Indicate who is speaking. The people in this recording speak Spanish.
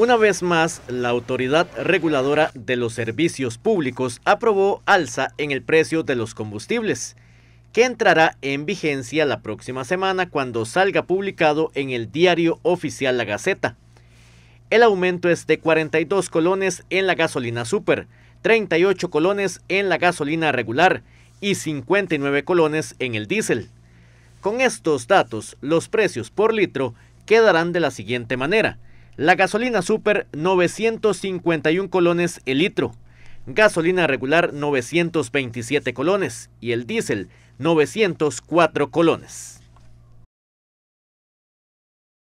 Speaker 1: Una vez más, la Autoridad Reguladora de los Servicios Públicos aprobó alza en el precio de los combustibles, que entrará en vigencia la próxima semana cuando salga publicado en el diario oficial La Gaceta. El aumento es de 42 colones en la gasolina super, 38 colones en la gasolina regular y 59 colones en el diésel. Con estos datos, los precios por litro quedarán de la siguiente manera. La gasolina super 951 colones el litro, gasolina regular 927 colones y el diésel 904 colones.